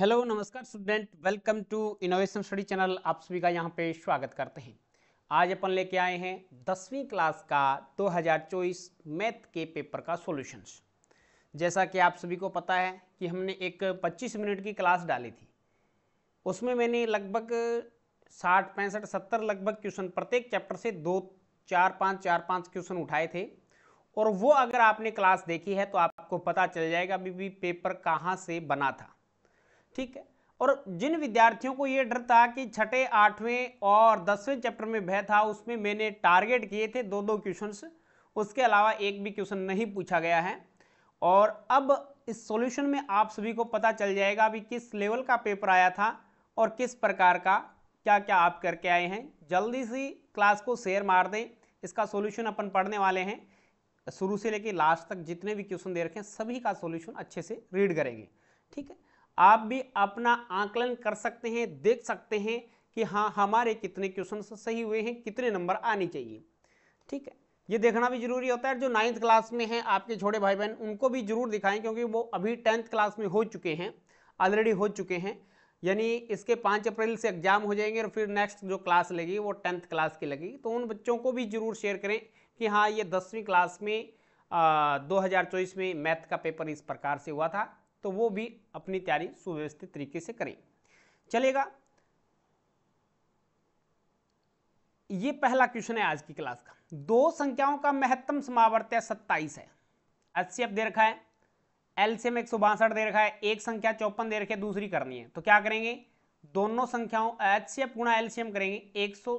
hello नमस्कार student welcome to innovation study channel आप सभी का यहाँ पे स्वागत करते हैं आज अपन लेके आए हैं दसवीं क्लास का 2024 मैथ के पेपर का सॉल्यूशंस जैसा कि आप सभी को पता है कि हमने एक 25 मिनट की क्लास डाली थी उसमें मैंने लगभग साठ पैंसठ सत्तर लगभग क्वेश्चन प्रत्येक चैप्टर से दो चार पाँच चार पाँच क्वेश्चन उठाए थे और वो अगर आपने क्लास देखी है तो आपको पता चल जाएगा अभी भी पेपर कहाँ से बना था ठीक है और जिन विद्यार्थियों को ये डर था कि छठे आठवें और दसवें चैप्टर में भय था उसमें मैंने टारगेट किए थे दो दो क्वेश्चंस उसके अलावा एक भी क्वेश्चन नहीं पूछा गया है और अब इस सॉल्यूशन में आप सभी को पता चल जाएगा अभी किस लेवल का पेपर आया था और किस प्रकार का क्या क्या आप करके आए हैं जल्दी सी क्लास को शेयर मार दें इसका सॉल्यूशन अपन पढ़ने वाले हैं शुरू से लेकर लास्ट तक जितने भी क्वेश्चन दे रखे हैं सभी का सॉल्यूशन अच्छे से रीड करेंगे ठीक है आप भी अपना आंकलन कर सकते हैं देख सकते हैं कि हाँ हमारे कितने क्वेश्चन सही हुए हैं कितने नंबर आने चाहिए ठीक है ये देखना भी जरूरी होता है जो नाइन्थ क्लास में हैं आपके छोटे भाई बहन उनको भी जरूर दिखाएं क्योंकि वो अभी टेंथ क्लास में हो चुके हैं ऑलरेडी हो चुके हैं यानी इसके पाँच अप्रैल से एग्जाम हो जाएंगे और फिर नेक्स्ट जो क्लास लगेगी वो टेंथ क्लास की लगेगी तो उन बच्चों को भी जरूर शेयर करें कि हाँ ये दसवीं क्लास में दो में मैथ का पेपर इस प्रकार से हुआ था तो वो भी अपनी तैयारी सुव्यवस्थित तरीके से करें चलेगा ये पहला क्वेश्चन है आज की क्लास का दो संख्याओं का महत्तम समावर्त्य सत्ताईस है एचसीएफ दे रखा है एलसीएम एक सौ बासठ दे रखा है एक संख्या चौपन दे रखी है दूसरी करनी है तो क्या करेंगे दोनों संख्याओं एफ गुणा एलसीएम करेंगे एक सौ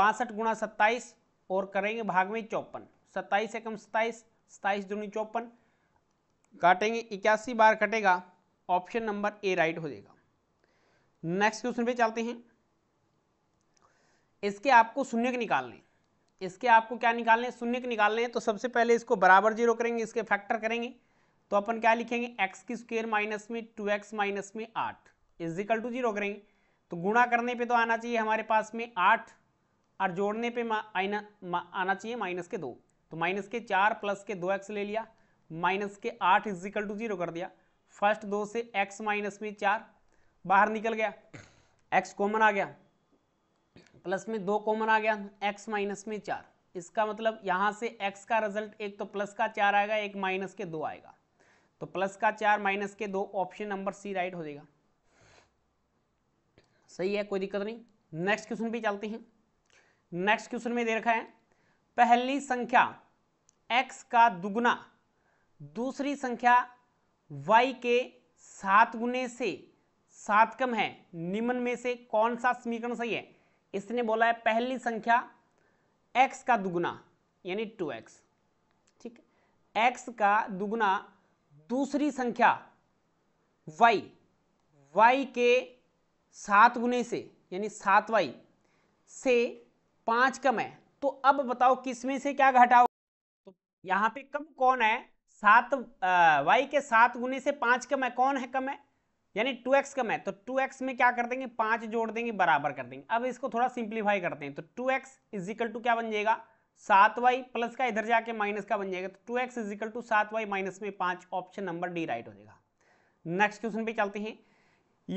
बासठ गुणा सत्ताईस और करेंगे भाग में चौपन सत्ताईस एकम सत्ताईस सत्ताईस दूनी चौपन काटेंगे इक्यासी बार कटेगा ऑप्शन नंबर ए राइट हो जाएगा नेक्स्ट क्वेश्चन पे चलते हैं इसके आपको शून्य के निकालने इसके आपको क्या निकालने शून्य के निकालने तो सबसे पहले इसको बराबर जीरो करेंगे इसके फैक्टर करेंगे तो अपन क्या लिखेंगे एक्स की स्क्वेयर माइनस में टू एक्स माइनस में आठ इजिकल टू जीरो करेंगे तो गुणा करने पे तो आना चाहिए हमारे पास में आठ और जोड़ने पे आना चाहिए माइनस के दो तो माइनस के चार प्लस के दो एक्स ले लिया माइनस के आठ इजिकल टू जीरो कर दिया फर्स्ट दो से एक्स माइनस में चार बाहर निकल गया एक्स कॉमन आ गया प्लस में दो कॉमन आ गया एक्स माइनस में चार इसका मतलब यहां से एक्स का रिजल्ट एक तो प्लस का चार आएगा एक माइनस के दो आएगा तो प्लस का चार माइनस के दो ऑप्शन नंबर सी राइट हो जाएगा सही है कोई दिक्कत नहीं नेक्स्ट क्वेश्चन भी चलते हैं नेक्स्ट क्वेश्चन में दे रखा है पहली संख्या एक्स का दुगुना दूसरी संख्या y के सात गुने से सात कम है निम्न में से कौन सा समीकरण सही है इसने बोला है पहली संख्या x का दुगुना यानी 2x ठीक एक्स का दुगुना दूसरी संख्या y y के सात गुने से यानी सात वाई से पांच कम है तो अब बताओ किसमें से क्या घटाओ तो यहां पे कम कौन है सात वाई के सात गुने से पाँच कम है कौन है कम है यानी टू एक्स कम है तो टू एक्स में क्या कर देंगे पाँच जोड़ देंगे बराबर कर देंगे अब इसको थोड़ा सिंप्लीफाई करते हैं तो टू एक्स इजिकल टू क्या बन जाएगा सात वाई प्लस का इधर जाके माइनस का बन जाएगा तो टू एक्स इजिकल टू सात वाई माइनस में पाँच ऑप्शन नंबर डी राइट हो जाएगा नेक्स्ट क्वेश्चन पे चलते हैं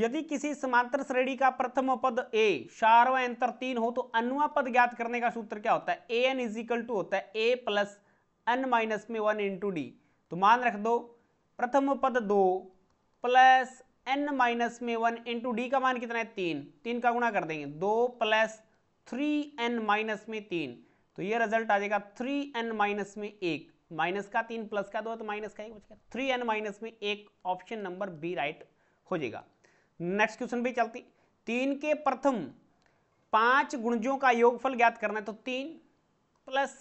यदि किसी समांतर श्रेणी का प्रथम पद ए शारवा अंतर तीन हो तो अनुवा पद ज्ञात करने का सूत्र क्या होता है ए एन इजिकल टू होता है ए प्लस एन माइनस में वन इंटू डी तो मान रख दो प्रथम पद दो प्लस एन माइनस में वन इंटू डी का मान कितना है तीन तीन का गुणा कर देंगे दो प्लस थ्री एन माइनस में तीन तो ये रिजल्ट आ जाएगा थ्री एन माइनस में एक माइनस का तीन प्लस का दो तो माइनस का एक बचेगा थ्री एन माइनस में एक ऑप्शन नंबर बी राइट हो जाएगा नेक्स्ट क्वेश्चन भी चलती तीन के प्रथम पांच गुणजों का योगफल ज्ञात करना है तो तीन प्लस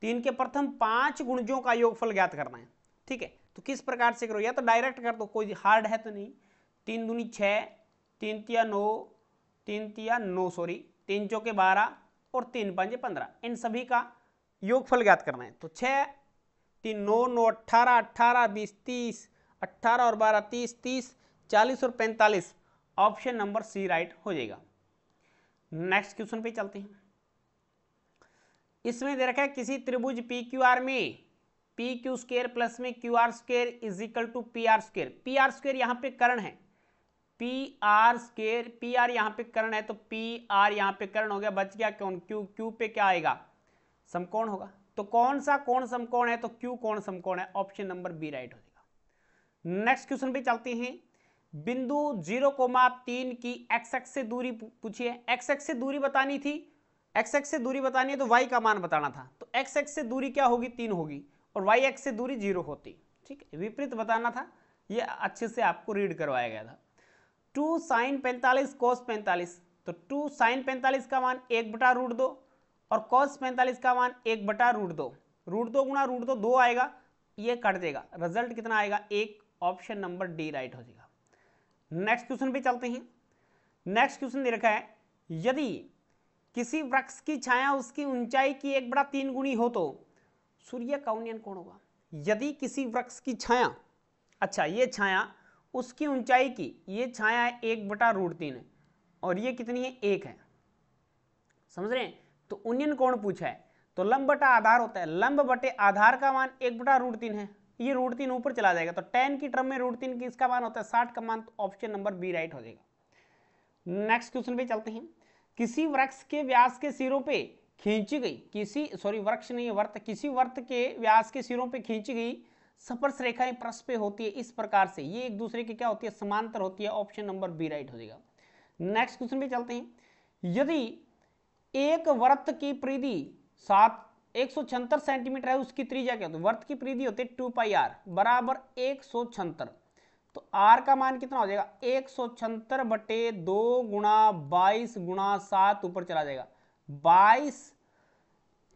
तीन के प्रथम पांच गुणजों का योगफल ज्ञात करना है ठीक है तो किस प्रकार से करो या तो डायरेक्ट कर दो कोई हार्ड है तो नहीं तीन दूनी छ तीन तिया नौ तीन तिया नौ सॉरी तीन चौके बारह और तीन पंजे पंद्रह इन सभी का योगफल ज्ञात करना है तो छ तीन नौ नौ अट्ठारह अट्ठारह बीस तीस अट्ठारह और बारह तीस तीस चालीस और पैंतालीस ऑप्शन नंबर सी राइट हो जाएगा नेक्स्ट क्वेश्चन पे चलते हैं इसमें दे रखा है किसी त्रिभुज पी क्यू आर में पी क्यू स्केयर प्लस में Q R square is equal to P R square P R square यहाँ पे करण है P R square P R यहाँ पे करण है तो पी आर यहाँ पे करण हो गया बच गया कौन क्यू क्यू पे क्या आएगा समकोण होगा तो कौन सा कौन समकोण है तो क्यू कौन समकोण है ऑप्शन नंबर बी राइट हो जाएगा नेक्स्ट क्वेश्चन पे चलते हैं बिंदु जीरो कोमा तीन की एक्स एक्स से दूरी पूछिए एक्स एक्स से दूरी बतानी थी एक्स एक्स से दूरी बतानी है तो वाई का मान बताना था तो एक्स एक्स से दूरी क्या होगी तीन होगी और वाई एक्स से दूरी जीरो होती ठीक है विपरीत बताना था ये अच्छे से आपको रीड करवाया गया था टू साइन पैंतालीस कॉस पैंतालीस तो टू साइन पैंतालीस का मान एक बटा रूट दो और कॉस पैंतालीस का मान एक बटा रूट दो रूट दो गुणा रूट दो दो आएगा ये कट देगा रिजल्ट कितना आएगा एक ऑप्शन नंबर डी राइट हो जाएगा नेक्स्ट क्वेश्चन पे चलते हैं नेक्स्ट क्वेश्चन दे रखा है यदि किसी वृक्ष की छाया उसकी ऊंचाई की एक बड़ा तीन गुणी हो तो सूर्य का उन्नयन कौन होगा यदि किसी वृक्ष की छाया अच्छा ये छाया उसकी ऊंचाई की ये छाया एक बटा रूट तीन है और ये कितनी है एक है समझ रहे हैं तो उन्नयन कोण पूछा है तो लंब बटा आधार होता है लंब बटे आधार का मान एक बटा रूट तीन है ये रूट तीन ऊपर चला जाएगा तो टेन की टर्म में रूट तीन किसका मान होता है साठ का मान तो ऑप्शन नंबर बी राइट हो जाएगा नेक्स्ट क्वेश्चन पे चलते हैं किसी वृक्ष के व्यास के सिरों पे खींची गई किसी सॉरी वृक्ष नहीं वर्त किसी वर्त के व्यास के सिरों पे खींची गई स्पर्श रेखाएं परस पे होती है इस प्रकार से ये एक दूसरे के क्या होती है समांतर होती है ऑप्शन नंबर बी राइट हो जाएगा नेक्स्ट क्वेश्चन पे चलते हैं यदि एक वर्त की परिधि सात एक सेंटीमीटर है उसकी त्रिज्या क्या होती है वर्त की परिधि होती है टू पाई आर बराबर एक सौ छहत्तर तो आर का मान कितना हो जाएगा एक सौ छहत्तर बटे दो गुणा बाईस गुणा सात ऊपर चला जाएगा बाईस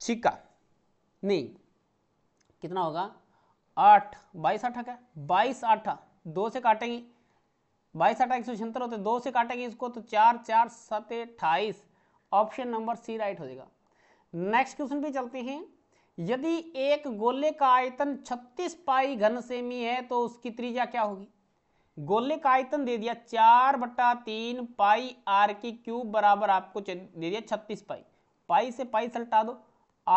छिका नहीं कितना होगा आठ बाईस आठ क्या बाईस आठ दो से काटेंगे बाईस आठ एक सौ छिहत्तर होते दो से काटेंगे इसको तो चार चार सात अट्ठाईस ऑप्शन नंबर सी राइट हो जाएगा नेक्स्ट क्वेश्चन पे चलते हैं यदि एक गोले का आयतन 36 पाई घन सेमी है तो उसकी त्रिज्या क्या होगी गोले का आयतन दे दिया चार बटा तीन पाई आर की क्यूब बराबर आपको दे दिया छत्तीस पाई पाई से पाई सल्टा दो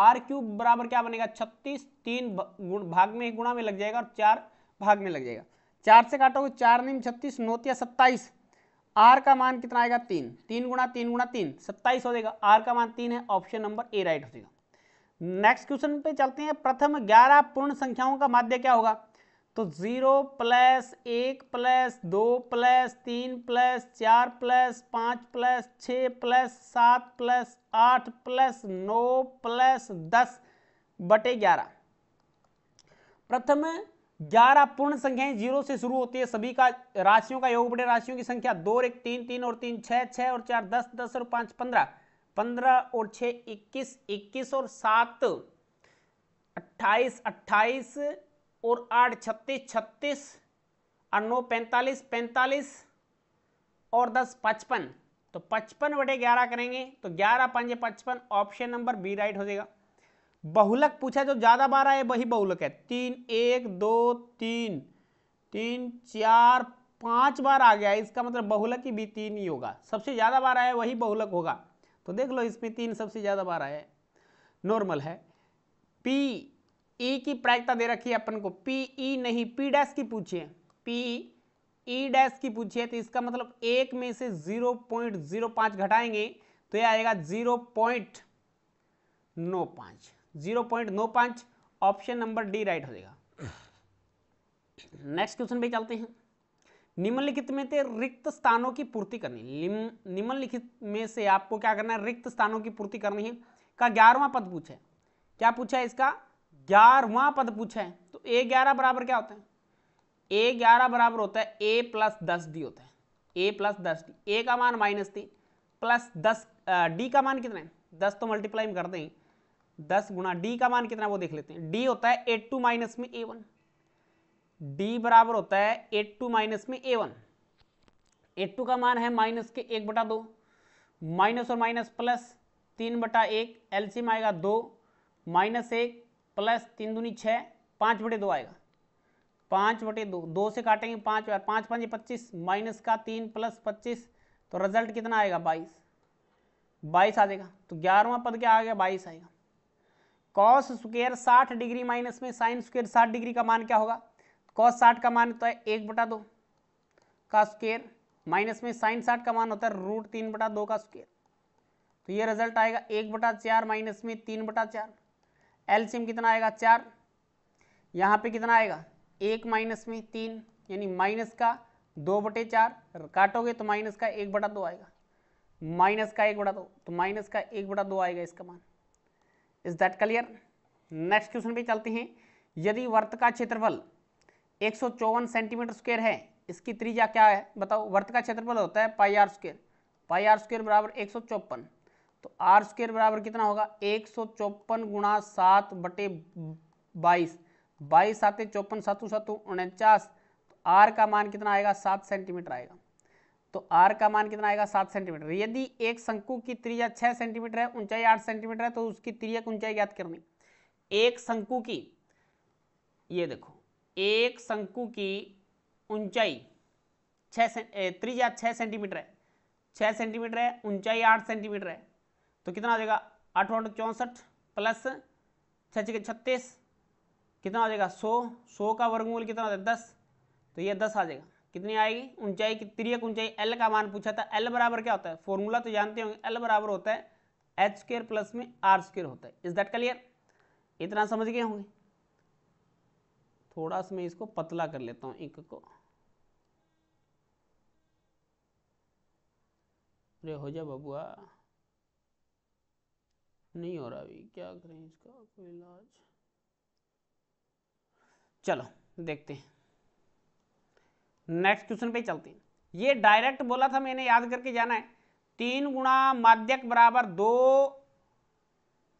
आर क्यूब बराबर क्या बनेगा छत्तीस तीन भाग में गुणा में लग जाएगा और चार भाग में लग जाएगा चार से काटोगे चार नीम छत्तीस नोतिया सत्ताईस आर का मान कितना आएगा तीन तीन गुणा तीन गुणा तीन सत्ताईस हो जाएगा आर का मान तीन है ऑप्शन नंबर ए राइट हो जाएगा नेक्स्ट क्वेश्चन पे चलते हैं प्रथम ग्यारह पूर्ण संख्याओं का माध्य क्या होगा तो जीरो प्लस एक प्लस दो प्लस तीन प्लस चार प्लस पाँच प्लस छ प्लस सात प्लस आठ प्लस नौ प्लस दस बटे ग्यारह प्रथम ग्यारह पूर्ण संख्याएं जीरो से शुरू होती है सभी का राशियों का योग बटे राशियों की संख्या दो एक तीन तीन और तीन छः छः और चार दस दस और पाँच पंद्रह पंद्रह और छः इक्कीस इक्कीस और सात अट्ठाईस अट्ठाईस और आठ छत्तीस छत्तीस और नौ पैंतालीस पैंतालीस और दस पचपन तो पचपन बटे ग्यारह करेंगे तो ग्यारह पांच पचपन ऑप्शन नंबर बी राइट हो जाएगा बहुलक पूछा जो ज़्यादा बार आए वही बहुलक है तीन एक दो तीन तीन चार पाँच बार आ गया इसका मतलब बहुलक ही भी तीन ही होगा सबसे ज़्यादा बार आया वही बहुलक होगा तो देख लो इसमें तीन सबसे ज़्यादा बार आया नॉर्मल है पी ई e की प्रायिकता दे रखी है अपन को पी ई e नहीं पी डैश की पूछिए पी ई डैश की पूछिए तो इसका मतलब एक में से जीरो पॉइंट जीरो पाँच घटाएंगे तो यह आएगा जीरो पॉइंट नौ पाँच जीरो पॉइंट नौ पाँच ऑप्शन नंबर डी राइट हो जाएगा नेक्स्ट क्वेश्चन पे चलते हैं निम्नलिखित में से रिक्त स्थानों की पूर्ति करनी निम्नलिखित में से आपको क्या करना है रिक्त स्थानों की पूर्ति करनी है का ग्यारहवा पद पूछे क्या पूछा है इसका ग्यारहवा पद पूछा है तो ए ग्यारह बराबर क्या होता है ए ग्यारह बराबर होता है ए प्लस दस डी होता है ए प्लस दस डी ए का मान माइनस थी प्लस दस डी का मान कितना है दस तो मल्टीप्लाई में करते हैं दस गुना डी का मान कितना वो देख लेते हैं डी होता है ए टू माइनस में ए वन डी बराबर होता है ए टू माइनस में ए वन ए टू का मान है माइनस के एक बटा दो माइनस और माइनस प्लस तीन बटा एक एल्सियम आएगा दो माइनस एक प्लस तीन दूनी छः पाँच बटे दो आएगा पाँच बटे दो दो से काटेंगे पाँच और पाँच पाँच पच्चीस माइनस का तीन प्लस पच्चीस तो रिजल्ट कितना आएगा बाईस बाईस आ जाएगा तो ग्यारहवा पद क्या आ गया बाईस आएगा कॉस स्क्वेयर साठ डिग्री माइनस में साइन स्क्वेयर साठ डिग्री का मान क्या होगा कॉस तो साठ का मान होता है एक बटा दो का स्क्वेयर माइनस में साइन साठ का मान होता है रूट तीन बटा दो का स्क्वेयर तो ये रिजल्ट आएगा एक बटा चार माइनस में तीन बटा चार एलसीएम कितना आएगा चार यहाँ पे कितना आएगा एक माइनस में तीन यानी माइनस का दो बटे चार काटोगे तो माइनस का एक बटा दो आएगा माइनस का एक बटा दो तो माइनस का एक बटा दो आएगा इसका मान is that clear next question पे चलते हैं यदि वर्त का क्षेत्रफल एक सेंटीमीटर स्क्वेयर है इसकी त्रिज्या क्या है बताओ वर्त का क्षेत्रफल होता है pi R square pi R square बराबर एक तो आर स्केयर बराबर कितना होगा एक सौ चौपन गुणा सात बटे बाईस बाईस साते चौपन सातु सातु उनचास तो आर का मान कितना आएगा सात सेंटीमीटर आएगा तो आर का मान कितना आएगा सात सेंटीमीटर यदि एक शंकु की त्रिया छः सेंटीमीटर है ऊंचाई आठ सेंटीमीटर है तो उसकी की ऊंचाई ज्ञात करनी एक शंकु की ये देखो एक शंकु की ऊंचाई छः त्रिज्या छः सेंटीमीटर है छः सेंटीमीटर है ऊंचाई आठ सेंटीमीटर है तो कितना आ जाएगा आठ चौंसठ प्लस छः छः छत्तीस कितना आ जाएगा सौ सौ का वर्गमूल कितना हो जाएगा दस तो ये दस आ जाएगा कितनी आएगी ऊंचाई की त्रियक ऊंचाई एल का मान पूछा था एल बराबर क्या होता है फॉर्मूला तो जानते होंगे एल बराबर होता है एच स्केयर प्लस में आर स्केयर होता है इज दैट क्लियर इतना समझ गए होंगे थोड़ा सा मैं इसको पतला कर लेता हूँ इंक को अरे हो जाए बबुआ नहीं हो रहा अभी क्या करें इसका कोई इलाज चलो देखते हैं नेक्स्ट क्वेश्चन पे चलते हैं ये डायरेक्ट बोला था मैंने याद करके जाना है तीन गुणा माध्यक बराबर दो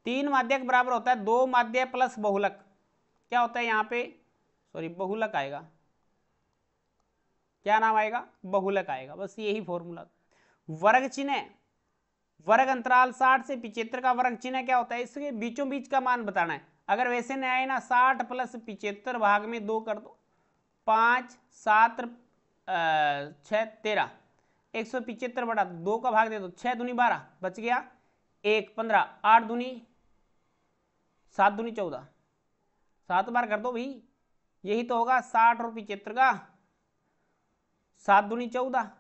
तीन माध्यक बराबर होता है दो माध्य प्लस बहुलक क्या होता है यहाँ पे सॉरी बहुलक आएगा क्या नाम आएगा बहुलक आएगा बस यही फॉर्मूला वर्ग चिन्ह वर्ग अंतराल साठ से पिछहत्तर का वर्ग चिन्ह क्या होता है इसके बीचों बीच का मान बताना है अगर वैसे न आए ना साठ प्लस पिछहत्तर भाग में दो कर दो पाँच सात छः तेरह एक सौ पिचहत्तर बटा दो का भाग दे दो छः दुनी बारह बच गया एक पंद्रह आठ दूनी सात दूनी चौदह सात बार कर दो भाई यही तो होगा साठ और पिचहत्तर का सात दूनी चौदह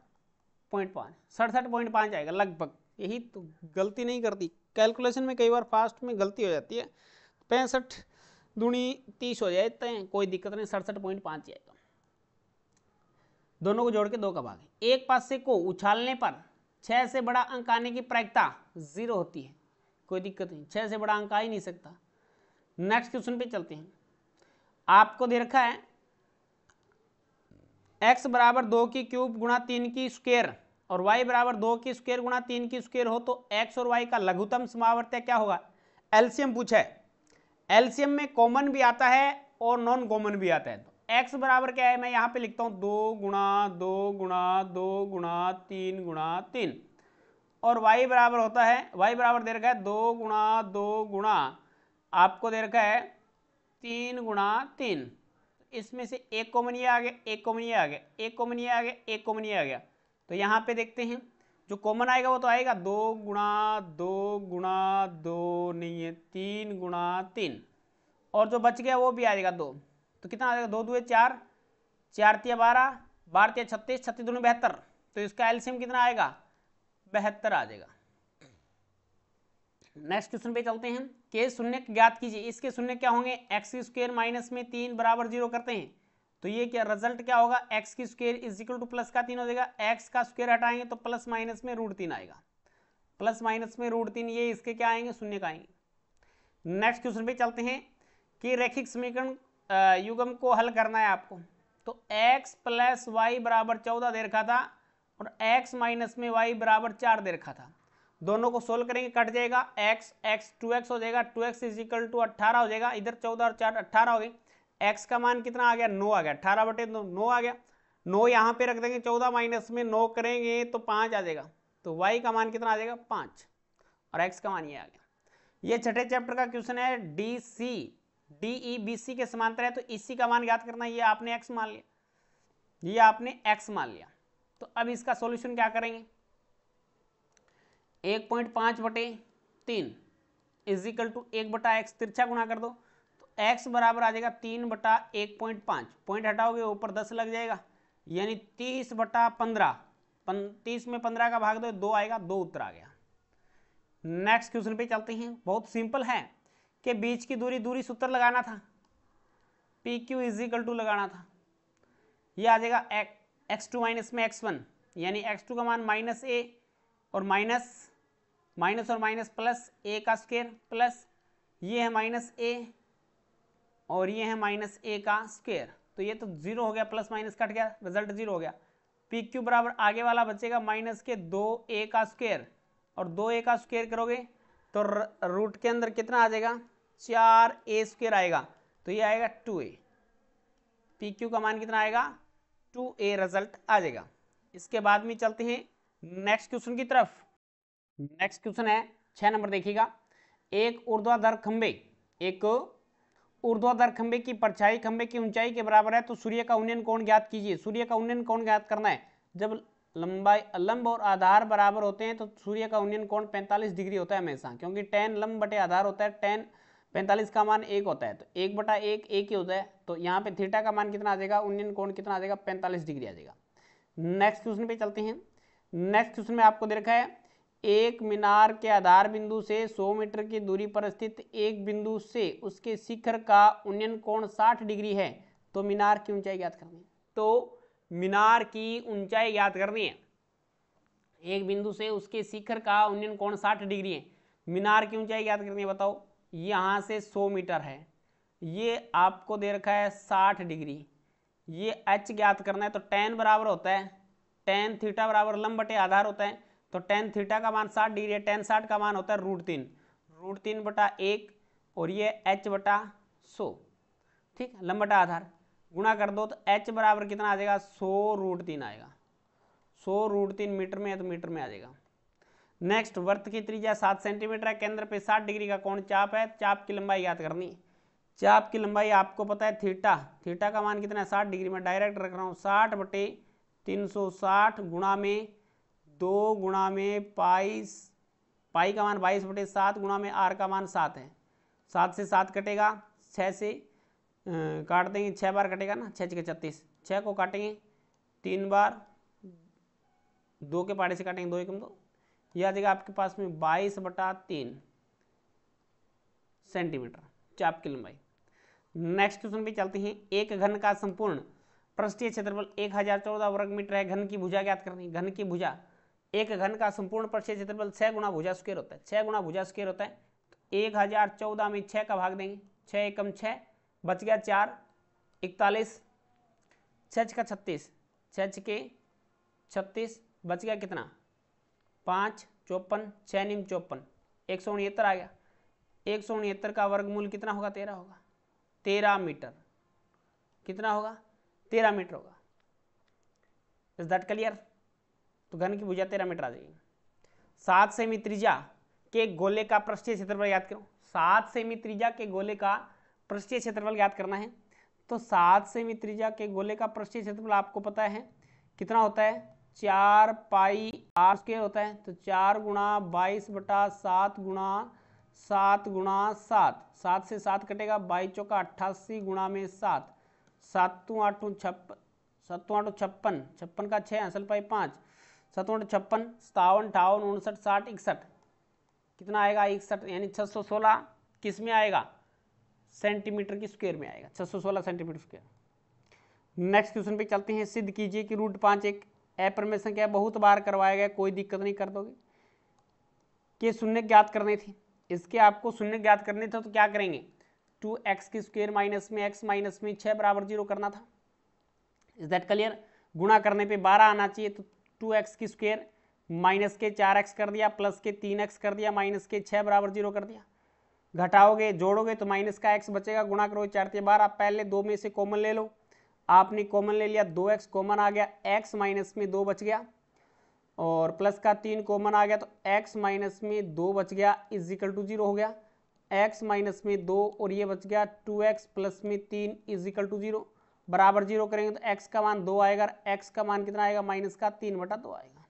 पॉइंट पाँच सड़सठ पॉइंट पाँच आएगा लगभग यही तो गलती नहीं करती कैलकुलेशन में कई बार फास्ट में गलती हो जाती है पैंसठ दूनी तीस हो जाए तो कोई दिक्कत नहीं सड़सठ पॉइंट पाँच जाए तो दोनों को जोड़ के दो का भाग एक पासे को उछालने पर छः से बड़ा अंक आने की प्रायिकता जीरो होती है कोई दिक्कत नहीं छः से बड़ा अंक आ ही नहीं सकता नेक्स्ट क्वेश्चन पे चलते हैं आपको दे रखा है एक्स बराबर दो की क्यूब गुणा तीन की स्क्वेयर और y बराबर दो की स्क्वेयर गुणा तीन की स्क्वेयर हो तो x और y का लघुतम समावर्त्य क्या होगा एल्सियम पूछा है एल्सियम में कॉमन भी आता है और नॉन कॉमन भी आता है तो x बराबर क्या है मैं यहाँ पे लिखता हूँ दो गुणा दो गुणा दो गुणा तीन गुणा तीन और y बराबर होता है y बराबर दे रखा है दो गुणा दो गुणा आपको दे रखा है तीन गुणा तीन इसमें से एक कॉमन ये आ गया एक कॉमन ये आ गया एक कॉमन ये आ गया एक कॉमन ये आ गया तो यहाँ पे देखते हैं जो कॉमन आएगा वो तो आएगा दो गुणा दो गुणा दो नहीं है तीन गुणा तीन और जो बच गया वो भी आएगा दो तो कितना आ जाएगा दो दुए चार चार तिया बारह बारह तिया छत्तीस छत्तीस दोनों बेहतर तो इसका एल्सियम कितना आएगा बेहतर आ जाएगा नेक्स्ट क्वेश्चन पे चलते हैं के शून्य ज्ञात कीजिए इसके शून्य क्या होंगे एक्स स्क्वेयर माइनस में तीन बराबर जीरो करते हैं तो ये क्या रिजल्ट क्या होगा एक्स की square is equal to plus का तीन हो जाएगा एक्स का स्क्वेयर हटाएंगे तो प्लस माइनस में रूट तीन आएगा प्लस माइनस में रूट तीन ये इसके क्या आएंगे शून्य का आएंगे नेक्स्ट क्वेश्चन पे चलते हैं कि रैखिक समीकरण युगम को हल करना है आपको तो एक्स प्लस वाई बराबर चौदह दे रखा था और एक्स माइनस में वाई बराबर चार दे रखा था दोनों को सोल्व करेंगे कट जाएगा एक्स टू एक्स हो जाएगा टू एक्स इज टू अट्ठारह हो जाएगा इधर चौदह और चार अट्ठारह हो गए एक्स का मान कितना आ गया नो आ गया अठारह बटे नो आ गया नो यहाँ पे रख देंगे चौदह माइनस में नो करेंगे तो पाँच आ जाएगा तो वाई का मान कितना आ जाएगा पाँच और एक्स का मान ये आ गया ये छठे चैप्टर का क्वेश्चन है D C D E B C के समांतर है तो इसी का मान याद करना ये आपने एक्स मान लिया ये आपने एक्स मान लिया तो अब इसका सॉल्यूशन क्या करेंगे एक पॉइंट पाँच बटे तीन इजिकल टू एक बटा एक्स तिरछा गुणा कर दो एक्स बराबर आ जाएगा तीन बटा एक पॉइंट पाँच पॉइंट हटाओगे ऊपर दस लग जाएगा यानी तीस बटा पंद्रह तीस में पंद्रह का भाग दो दो आएगा दो उत्तर आ गया नेक्स्ट क्वेश्चन पे चलते हैं बहुत सिंपल है कि बीच की दूरी दूरी सूत्र लगाना था पी क्यू इजिकल टू लगाना था ये आ जाएगा एक्स टू माइनस में एक्स वन यानी एक्स टू का मान माइनस ए और माइनस माइनस और माइनस प्लस ए का स्केयर प्लस ये है माइनस ए और ये है माइनस ए का स्क्वेयर तो ये तो जीरो हो गया प्लस माइनस कट गया रिजल्ट जीरो हो गया पी क्यू बराबर आगे वाला बचेगा माइनस के दो ए का स्क्वेयर और दो ए का स्क्वेयर करोगे तो रूट के अंदर कितना आ जाएगा चार ए स्क्वेयर आएगा तो ये आएगा टू ए पी क्यू का मान कितना आएगा टू ए रिजल्ट आ जाएगा इसके बाद में चलते हैं नेक्स्ट क्वेश्चन की तरफ नेक्स्ट क्वेश्चन है छः नंबर देखिएगा एक ऊर्ध्वाधर खंबे एक ऊर्ध्वाधर खंबे की परछाई खंबे की ऊंचाई के बराबर है तो सूर्य का उन्नयन कोण ज्ञात कीजिए सूर्य का उन्नयन कोण ज्ञात करना है जब लंबाई लंब और आधार बराबर होते हैं तो सूर्य का उन्नयन कोण 45 डिग्री होता है हमेशा क्योंकि टेन लंब बटे आधार होता है टेन 45 का मान एक होता है तो एक बटा एक एक ही होता है तो यहाँ पे थीटा का मान कितना आ जाएगा उन्नयन कोण कितना आ जाएगा पैंतालीस डिग्री आ जाएगा नेक्स्ट क्वेश्चन पे चलते हैं नेक्स्ट क्वेश्चन में आपको दे रखा है एक मीनार के आधार बिंदु से 100 मीटर की दूरी पर स्थित एक बिंदु से उसके शिखर का उन्नयन कोण 60 डिग्री है तो मीनार की ऊंचाई ज्ञात करनी है तो मीनार की ऊंचाई ज्ञात करनी है एक बिंदु से उसके शिखर का उन्नयन कोण 60 डिग्री है मीनार की ऊंचाई ज्ञात करनी है बताओ यहाँ से 100 मीटर है ये आपको दे रखा है साठ डिग्री ये एच ज्ञात करना है तो टेन बराबर होता है टेन थीटा बराबर लंब बटे आधार होता है तो टेन थीटा का मान साठ डिग्री है टेन साठ का मान होता है रूट तीन रूट तीन बटा एक और ये एच बटा सो ठीक लंबटा आधार गुणा कर दो तो एच बराबर कितना आ जाएगा सौ रूट तीन आएगा सौ रूट तीन मीटर में है तो मीटर में आ जाएगा नेक्स्ट वर्त की त्रिज्या सात सेंटीमीटर है केंद्र पे साठ डिग्री का कौन चाप है चाप की लंबाई याद करनी चाप की लंबाई आपको पता है थीटा थीटा का मान कितना है साठ डिग्री में डायरेक्ट रख रहा हूँ साठ बटे तीन सौ साठ गुणा में दो गुणा में पाई पाई का मान बाईस बटे सात गुणा में आर का मान सात है सात से सात कटेगा छः से काट देंगे छः बार कटेगा ना छः छः छत्तीस छः को काटेंगे तीन बार दो के पारे से काटेंगे दो एकम दो यह आ जाएगा आपके पास में बाईस बटा तीन सेंटीमीटर चाप की लंबाई नेक्स्ट क्वेश्चन पे चलते हैं एक घन का संपूर्ण पृष्ठीय क्षेत्रफल एक हजार चौदह वर्ग मीटर है घन की भुजा ज्ञात करनी घन की भुजा एक घन का संपूर्ण परिचय क्षेत्रफल मतलब छह गुना भुजा स्क्वेयर होता है छह गुना भुजा स्क्वेयर होता है तो एक हज़ार चौदह में छह का भाग देंगे छह एकम छ बच गया चार इकतालीस छः का छत्तीस छः के छत्तीस बच गया कितना पाँच चौपन छः निम चौपन एक सौ उनहत्तर आ गया एक सौ उनहत्तर का वर्गमूल कितना होगा तेरह होगा तेरह मीटर कितना होगा तेरह मीटर होगा इज दैट क्लियर तो घन की भुजा तेरह मीटर आ जाएगी सात सेमी त्रिज्या के गोले का पृष्ठीय क्षेत्रफल याद करो सात सेमी त्रिज्या के गोले का पृष्ठीय क्षेत्रफल याद करना है तो सात सेमी त्रिज्या के गोले का पृष्ठीय क्षेत्रफल आपको पता है कितना होता है चार पाई आर स्क्र होता है तो चार गुणा बाईस बटा सात गुणा सात गुणा सात सात से सात कटेगा बाईस चौका अट्ठासी गुणा में सात सातों आठों छप्पन सातों आठों छप्पन छप्पन का छः असल पाई पाँच सतोड़ छप्पन सतावन अठावन उनसठ साठ इकसठ कितना आएगा इकसठ यानी छः सौ सोलह किस में आएगा सेंटीमीटर की स्क्वेयर में आएगा छः सौ सोलह सेंटीमीटर स्क्वेयर नेक्स्ट क्वेश्चन पे चलते हैं सिद्ध कीजिए कि रूट पाँच एक एप्रमेशन क्या बहुत बार करवाया गया कोई दिक्कत नहीं कर दोगे के शून्य ज्ञात करने थे इसके आपको शून्य ज्ञात करने थे तो क्या करेंगे टू एक्स की स्क्वेयर माइनस में एक्स माइनस में छः बराबर जीरो करना था इज दैट क्लियर गुणा करने पे बारह आना चाहिए तो टू एक्स की स्क्वेयर माइनस के चार एक्स कर दिया प्लस के तीन एक्स कर दिया माइनस के छः बराबर जीरो कर दिया घटाओगे जोड़ोगे तो माइनस का एक्स बचेगा गुणा करोगे चार तीन बार आप पहले दो में से कॉमन ले लो आपने कॉमन ले लिया दो एक्स कॉमन आ गया एक्स माइनस में दो बच गया और प्लस का तीन कॉमन आ गया तो एक्स माइनस में दो बच गया इजिकल टू जीरो हो गया एक्स माइनस में दो और ये बच गया टू एक्स प्लस में तीन इजिकल टू जीरो बराबर जीरो करेंगे तो एक्स का मान दो आएगा एक्स का मान कितना आएगा माइनस का तीन बटा दो आएगा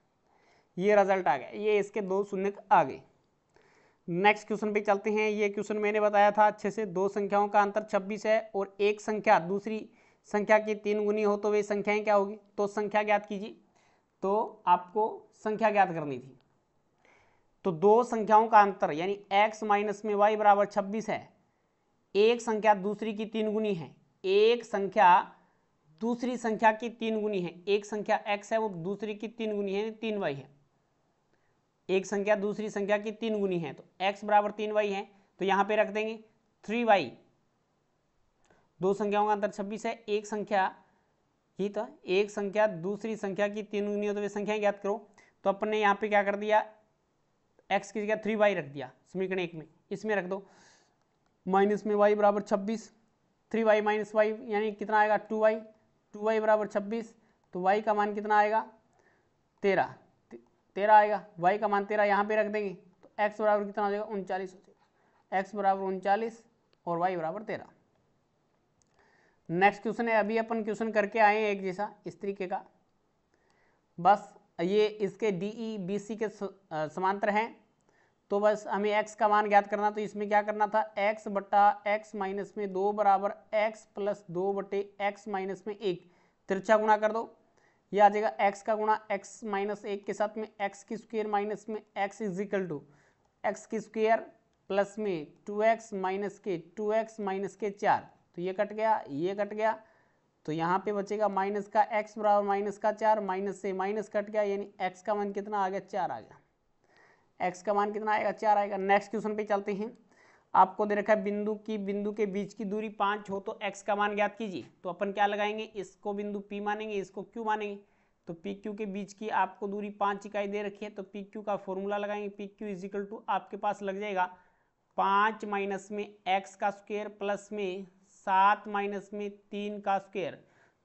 ये रिजल्ट आ गया ये इसके दो शून्य आ गए नेक्स्ट क्वेश्चन पे चलते हैं ये क्वेश्चन मैंने बताया था अच्छे से दो संख्याओं का अंतर 26 है और एक संख्या दूसरी संख्या की तीन गुनी हो तो वे संख्याएं क्या होगी तो संख्या ज्ञात कीजिए तो आपको संख्या ज्ञात करनी थी तो दो संख्याओं का अंतर यानी x माइनस में y बराबर छब्बीस है एक संख्या दूसरी की तीन गुनी है एक संख्या दूसरी संख्या की तीन गुनी है एक संख्या एक्स है वो दूसरी की तीन गुनी है तीन वाई है एक संख्या दूसरी संख्या की तीन गुनी है तो x बराबर तीन वाई है तो यहां पे रख देंगे थ्री वाई दो संख्याओं का अंतर छब्बीस है एक संख्या ही तो एक संख्या दूसरी संख्या की तीन गुनी हो तो वे संख्या ज्ञात करो तो अपन ने यहां पर क्या कर दिया एक्स की जगह थ्री वाई रख दिया समीकरण एक में इसमें रख दो माइनस में वाई बराबर छब्बीस थ्री वाई माइनस वाई यानी कितना आएगा टू वाई टू वाई बराबर छब्बीस तो वाई का मान कितना आएगा तेरह तेरह आएगा वाई का मान तेरह यहाँ पे रख देंगे तो एक्स बराबर कितना हो जाएगा उनचालीस हो जाएगा एक्स बराबर उनचालीस और वाई बराबर तेरह नेक्स्ट क्वेश्चन है अभी अपन क्वेश्चन करके आए हैं एक जैसा इस तरीके का बस ये इसके डी ई बी सी के समांतर हैं तो बस हमें x का मान ज्ञात करना तो इसमें क्या करना था x बटा एक्स माइनस में दो बराबर एक्स प्लस दो बटे एक्स माइनस में एक तिरछा गुणा कर दो ये आ जाएगा x का गुणा x माइनस एक के साथ में x की स्क्वेयर माइनस में x इजिकल टू एक्स की स्क्वेयर प्लस में टू एक्स माइनस के टू एक्स माइनस के चार तो ये कट गया ये कट गया तो यहाँ पे बचेगा माइनस का x बराबर माइनस का चार माइनस से माइनस कट गया यानी x का मान कितना आ गया चार आ गया एक्स का मान कितना आएगा चार आएगा नेक्स्ट क्वेश्चन पे चलते हैं आपको दे रखा है बिंदु की बिंदु के बीच की दूरी पाँच हो तो एक्स का मान ज्ञात कीजिए तो अपन क्या लगाएंगे इसको बिंदु पी मानेंगे इसको क्यू मानेंगे तो पी क्यू के बीच की आपको दूरी पाँच इकाई दे रखी है तो पी क्यू का फॉर्मूला लगाएंगे पी क्यू इजिकल टू आपके पास लग जाएगा पाँच माइनस में एक्स का स्क्वेयर प्लस में सात माइनस में तीन का स्क्वेयर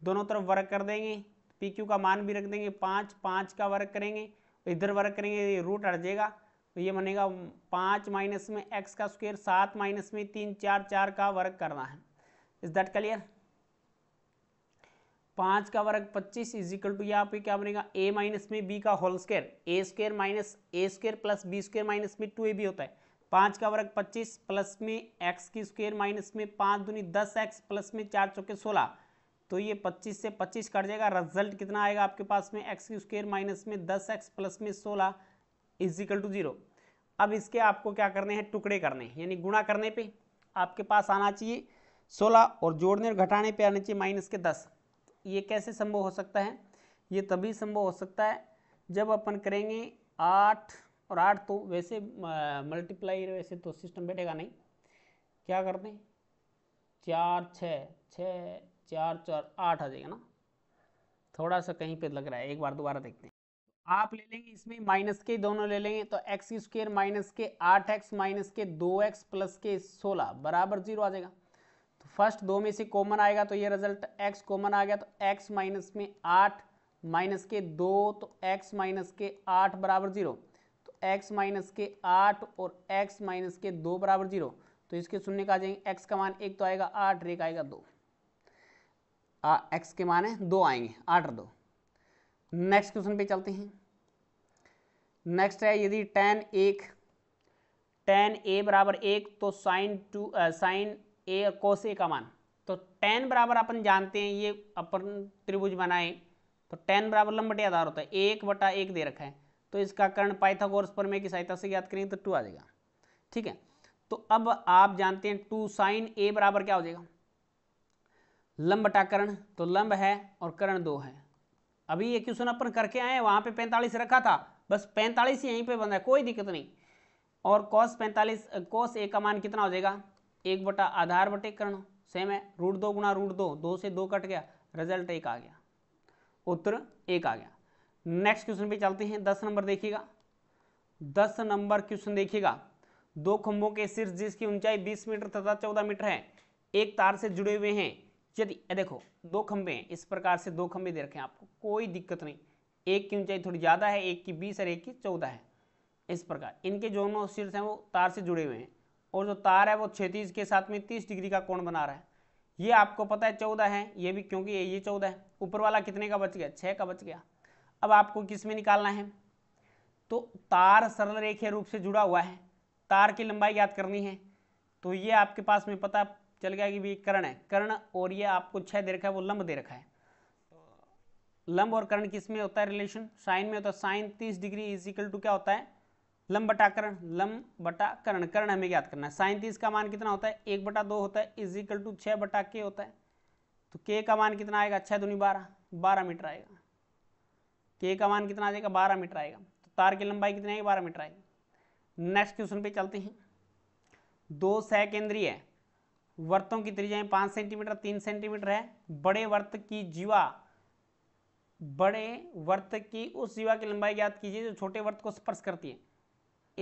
दोनों तरफ वर्क कर देंगे पी क्यू का मान भी रख देंगे पाँच पाँच का वर्क करेंगे इधर वर्क करेंगे रूट हट जाएगा तो ये बनेगा पाँच माइनस में एक्स का स्क्वेयर सात माइनस में तीन चार चार का वर्ग करना है इज दैट क्लियर पाँच का वर्ग पच्चीस इज इक्वल टू ये आपके क्या बनेगा ए माइनस में बी का whole square A square minus A square plus B square minus में टू ए बी होता है पाँच का वर्ग पच्चीस प्लस में एक्स की स्क्वेयर माइनस में पाँच दूनी दस एक्स प्लस में चार चौके सोलह तो ये पच्चीस से पच्चीस कट जाएगा रिजल्ट कितना आएगा आपके पास में एक्स की स्क्वेयर माइनस में दस एक्स प्लस में सोलह इजिकल टू जीरो अब इसके आपको क्या करने हैं टुकड़े करने हैं यानी गुणा करने पे आपके पास आना चाहिए सोलह और जोड़ने और घटाने पे आना चाहिए माइनस के दस ये कैसे संभव हो सकता है ये तभी संभव हो सकता है जब अपन करेंगे आठ और आठ तो वैसे मल्टीप्लाई वैसे तो सिस्टम बैठेगा नहीं क्या करते दें चार छः छ चार चार आठ आ जाएगा ना थोड़ा सा कहीं पे लग रहा है एक बार दोबारा देखते हैं आप ले लेंगे इसमें माइनस के दोनों ले लेंगे तो एक्स स्क्वेयर माइनस के आठ एक्स माइनस के दो एक्स प्लस के सोलह बराबर जीरो आ जाएगा तो फर्स्ट दो में से कॉमन आएगा तो ये रिजल्ट एक्स कॉमन आ गया तो एक्स माइनस में आठ माइनस के दो तो एक्स माइनस के आठ बराबर जीरो तो एक्स माइनस के आठ और एक्स माइनस के दो बराबर जीरो तो इसके सुनने का आ जाएंगे एक्स का मान एक तो आएगा आठ एक आएगा दो एक्स के मान है दो आएंगे आठ और दो नेक्स्ट क्वेश्चन पे चलते हैं नेक्स्ट है यदि टेन एक टेन ए बराबर एक तो साइन टू साइन ए और कोस ए का मान तो टेन बराबर अपन जानते हैं ये अपन त्रिभुज बनाए तो टेन बराबर लंबटे आधार होता है एक बटा एक दे रखा है तो इसका कर्ण पाइथागोरस प्रमेय की सहायता से याद करेंगे तो टू आ जाएगा ठीक है तो अब आप जानते हैं टू साइन ए बराबर क्या हो जाएगा लंब बटा कर्ण तो लंब है और कर्ण दो है अभी ये क्वेश्चन अपन करके आए वहां पे पैंतालीस रखा था बस पैंतालीस यहीं पे बन रहा है कोई दिक्कत नहीं और कॉस पैंतालीस कॉस ए का मान कितना हो जाएगा एक बटा आधार बटे कर्ण सेम है रूट दो गुना रूट दो दो से दो कट गया रिजल्ट एक आ गया उत्तर एक आ गया नेक्स्ट क्वेश्चन पे चलते हैं दस नंबर देखिएगा दस नंबर क्वेश्चन देखिएगा दो खंभों के शीर्ष जिसकी ऊंचाई बीस मीटर तथा चौदह मीटर है एक तार से जुड़े हुए हैं यदि देखो दो खंभे हैं इस प्रकार से दो खंभे दे रखे हैं आपको कोई दिक्कत नहीं एक की ऊंचाई थोड़ी ज़्यादा है एक की बीस और एक की चौदह है इस प्रकार इनके जो शीर्ष हैं वो तार से जुड़े हुए हैं और जो तार है वो क्षैतीज के साथ में तीस डिग्री का कोण बना रहा है ये आपको पता है चौदह है ये भी क्योंकि ये चौदह है ऊपर वाला कितने का बच गया छः का बच गया अब आपको किस में निकालना है तो तार सरल रेखे रूप से जुड़ा हुआ है तार की लंबाई याद करनी है तो ये आपके पास में पता चल गया कि भी कर्ण है कर्ण और ये आपको छः दे रखा है वो लंब दे रखा है लंब और कर्ण किस में होता है रिलेशन साइन में होता है साइन तीस डिग्री इज इक्वल टू क्या होता है लंब बटा कर्ण लंब बटा करण करण हमें याद करना है साइन तीस का मान कितना होता है एक बटा दो होता है इज इक्वल टू छः बटा के होता है तो के का मान कितना आएगा छः दूनी बारह बारह मीटर आएगा के का मान कितना आ जाएगा बारह मीटर आएगा तो तार की लंबाई कितनी आएगी बारह मीटर आएगी नेक्स्ट क्वेश्चन पे चलते हैं दो सह केंद्रीय वर्तों की त्रिज्याएं पाँच सेंटीमीटर तीन सेंटीमीटर है बड़े वर्त की जीवा बड़े वर्त की उस जीवा की लंबाई ज्ञात कीजिए जो छोटे वर्त को स्पर्श करती है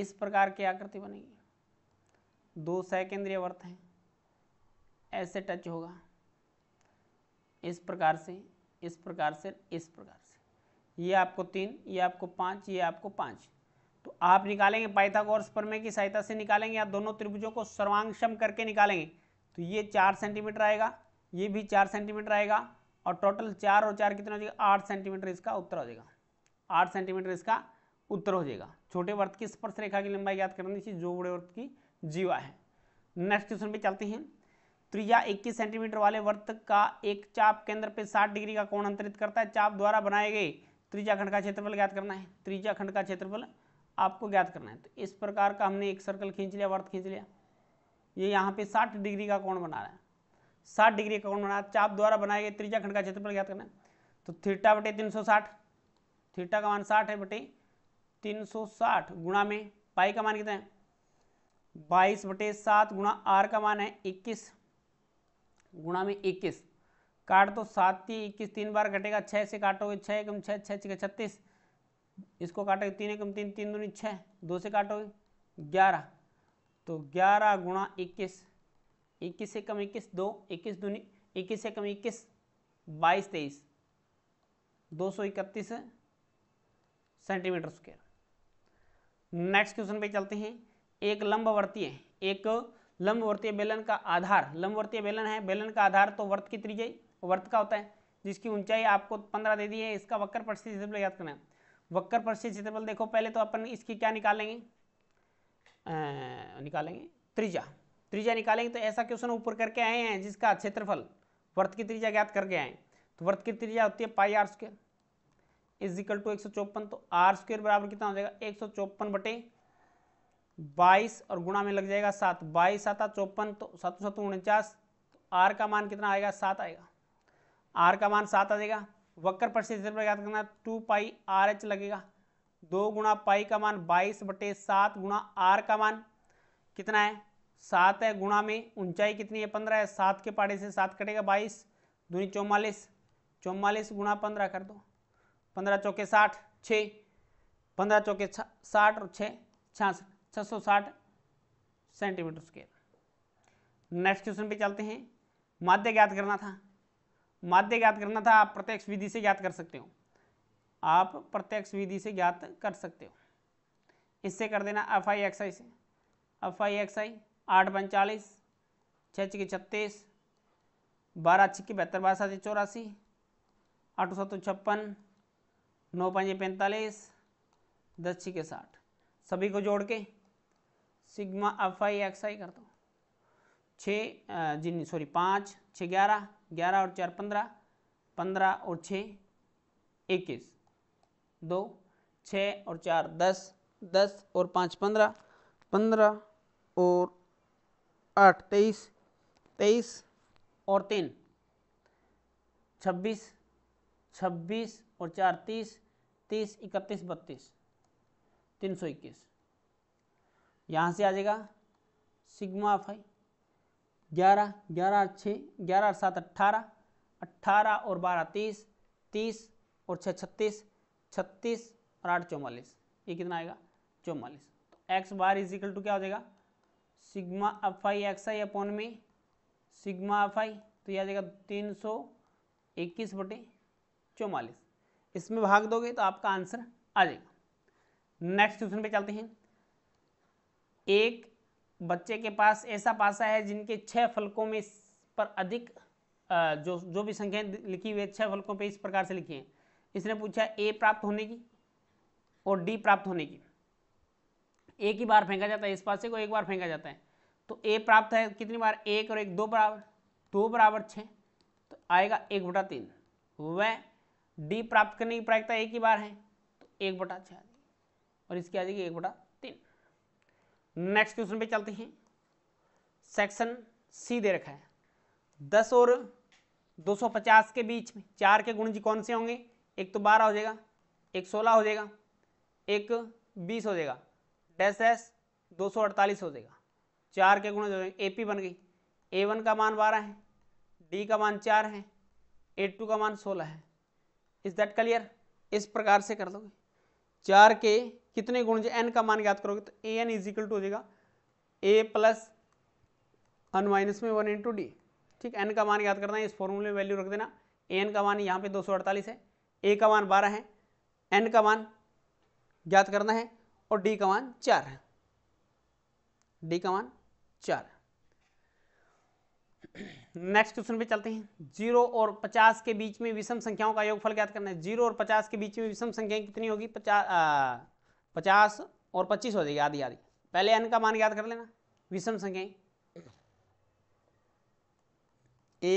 इस प्रकार की आकृति बनेगी दो सैकेंद्रीय वर्त हैं ऐसे टच होगा इस प्रकार से इस प्रकार से इस प्रकार से ये आपको तीन ये आपको पाँच ये आपको पाँच तो आप निकालेंगे पाइथागोरस प्रमेय की सहायता से निकालेंगे या दोनों त्रिभुजों को सर्वांगक्षम करके निकालेंगे तो ये चार सेंटीमीटर आएगा ये भी चार सेंटीमीटर आएगा और टोटल चार और चार कितना हो जाएगा आठ सेंटीमीटर इसका उत्तर हो जाएगा आठ सेंटीमीटर इसका उत्तर हो जाएगा छोटे वर्त की स्पर्श रेखा की लंबाई याद करनी चाहिए जो बड़े वर्त की जीवा है नेक्स्ट क्वेश्चन पे चलते हैं त्रिया 21 सेंटीमीटर वाले वर्त का एक चाप केंद्र पे 60 डिग्री का कोण अंतरित करता है चाप द्वारा बनाए गए त्रिजा खंड का क्षेत्रफल ज्ञात करना है त्रिजा खंड का क्षेत्रफल आपको ज्ञात करना है तो इस प्रकार का हमने एक सर्कल खींच लिया वर्त खींच लिया ये यहाँ पे 60 डिग्री का कोण बना रहा है साठ डिग्री का कोण बना चाप अच्छा, द्वारा बनाए गए त्रिज्या खंड का क्षेत्रफल ज्ञात करना तो थीटा बटे तीन सौ साठ थीटा का मान साठ है बटे तीन सौ साठ गुणा में पाई का मान कितना है बाईस बटे सात गुणा आर का मान है इक्कीस गुणा में इक्कीस काट तो सात ही इक्कीस तीन बार घटेगा छः से काटोगे छः एकम छः छः छः छत्तीस इसको काटोगे तीन एकम तीन तीन दूनी छः दो से काटोगे ग्यारह तो ग्यारह गुणा इक्कीस इक्कीस से कम इक्कीस दो इक्कीस दूनी इक्कीस से कम इक्कीस बाईस तेईस दो सौ इकतीस सेंटीमीटर स्क्वायर नेक्स्ट क्वेश्चन पे चलते हैं एक लंबवर्तीय एक लंबवर्तीय बेलन का आधार लंबवर्तीय बेलन है बेलन का आधार तो वर्त की त्रिज्या वर्त का होता है जिसकी ऊंचाई आपको पंद्रह दे दी है इसका वक्र परिस्थिति क्षेत्रफल याद करना है वक्र परिस्थिति क्षेत्रफल देखो पहले तो अपन इसकी क्या निकालेंगे आ, निकालेंगे त्रिज्या त्रिज्या निकालेंगे तो ऐसा क्वेश्चन ऊपर करके आए हैं जिसका क्षेत्रफल वर्त की त्रिज्या ज्ञात करके आए तो वर्त की त्रिज्या होती है pi R square equal to एक सौ चौपन तो आर स्क्वेयर बराबर कितना हो जाएगा एक सौ चौपन बटे बाईस और गुणा में लग जाएगा सात बाईस साता चौपन तो सात सातों उनचास तो आर का मान कितना आएगा सात आएगा आर का मान सात आ जाएगा वक्र पर से ज्ञात करना टू पाई आर एच लगेगा दो गुणा पाई का मान बाईस बटे सात गुणा आर का मान कितना है सात है गुणा में ऊंचाई कितनी है पंद्रह है सात के पाड़े से सात कटेगा बाईस दूनी चौवालीस चौवालीस गुणा पंद्रह कर दो पंद्रह चौके साठ छः पंद्रह चौके साठ और छः छियासठ छः सौ साठ सेंटीमीटर स्क्वेयर नेक्स्ट क्वेश्चन पे चलते हैं माध्य ज्ञात करना था माध्य ज्ञात करना था आप प्रत्यक्ष विधि से ज्ञात कर सकते हो आप प्रत्यक्ष विधि से ज्ञात कर सकते हो इससे कर देना एफ आई एक्स आई से एफ आई एक्स आई आठ पैंतालीस छः छः छत्तीस बारह छिक्की बहत्तर बारह सात चौरासी आठ सौ छप्पन नौ पाँच पैंतालीस दस के साठ सभी को जोड़ के sigma F I X I कर दो छः जिन सॉरी पाँच छः ग्यारह ग्यारह और चार पंद्रह पंद्रह और छः इक्कीस दो छः और चार दस दस और पाँच पंद्रह पंद्रह और आठ तेईस तेईस और तीन छब्बीस छब्बीस और चार तीस तीस इकतीस बत्तीस तीन सौ इक्कीस यहाँ से आ जाएगा सिग्मा फाइव ग्यारह ग्यारह छः ग्यारह और सात अट्ठारह अट्ठारह और बारह तीस तीस और छः छत्तीस छत्तीस और आठ चौवालीस ये कितना आएगा चौवालीस तो एक्स बार इजिकल टू क्या हो जाएगा sigma F I X I upon में सिग्मा एफ आई तो यह आ जाएगा तीन सौ इक्कीस बटे चौवालीस इसमें भाग दोगे तो आपका आंसर आ जाएगा नेक्स्ट क्वेश्चन पे चलते हैं एक बच्चे के पास ऐसा पासा है जिनके छह फलकों में पर अधिक जो जो भी संख्याएं लिखी हुई है छह फलकों पे इस प्रकार से लिखी है इसने पूछा ए प्राप्त होने की और डी प्राप्त होने की एक ही बार फेंका जाता है इस पासे को एक बार फेंका जाता है तो ए प्राप्त है कितनी बार एक और एक दो बराबर दो बराबर छः तो आएगा एक बटा तीन वह डी प्राप्त करने की प्रायिकता एक ही बार है तो एक बटा छः और इसकी आ जाएगी एक बटा तीन नेक्स्ट क्वेश्चन पे चलते हैं सेक्शन सी दे रखा है दस और दो सौ पचास के बीच में चार के जी कौन से होंगे एक तो बारह हो जाएगा एक सोलह हो जाएगा एक बीस हो जाएगा डैश डैश दो सौ अड़तालीस हो जाएगा चार के गुणे ए पी बन गई ए वन का मान बारह है डी का मान चार है ए टू का मान सोलह है इज दैट क्लियर इस प्रकार से कर दोगे चार के कितने गुण जो एन का मान याद करोगे तो ए एन इजिकल टू हो जाएगा ए प्लस अन माइनस में वन इंटू डी ठीक एन का मान याद करना है इस फॉर्मूले में वैल्यू रख देना ए एन का मान यहाँ पे 248 है ए का मान 12 है एन का मान याद करना है और डी का मान चार है डी का मान चार नेक्स्ट क्वेश्चन पे चलते हैं जीरो और पचास के बीच में विषम संख्याओं का योगफल ज्ञात करना है जीरो और पचास के बीच में विषम संख्याएं कितनी होगी पचास पचास और पच्चीस हो जाएगी आधी आधी पहले एन का मान याद कर लेना विषम संख्याएं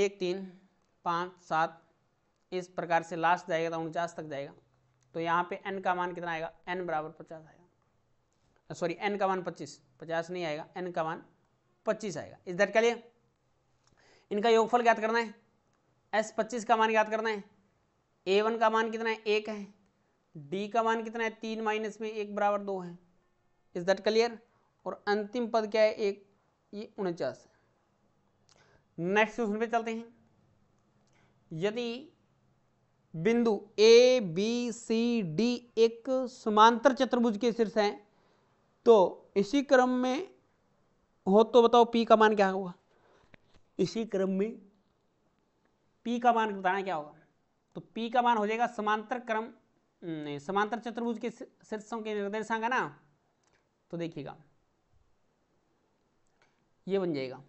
एक तीन पाँच सात इस प्रकार से लास्ट जाएगा तो उनचास तक जाएगा तो यहाँ पे एन का मान कितना आएगा एन बराबर पचास आएगा सॉरी uh, एन का मान पच्चीस पचास नहीं आएगा एन का मान पच्चीस आएगा इस दर के लिए इनका योगफल ज्ञात करना है एस पच्चीस का मान ज्ञात करना है ए वन का मान कितना है एक है डी का मान कितना है तीन माइनस में एक बराबर दो है इज दैट क्लियर और अंतिम पद क्या है एक ये उनचास नेक्स्ट क्वेश्चन पे चलते हैं यदि बिंदु ए बी सी डी एक समांतर चतुर्भुज के शीर्ष हैं तो इसी क्रम में हो तो बताओ पी का मान क्या होगा इसी क्रम में पी का मान बताना क्या होगा तो पी का मान हो जाएगा समांतर क्रम समांतर चतुर्भुज के शीर्षों के निर्देशांक है ना तो देखिएगा ये बन जाएगा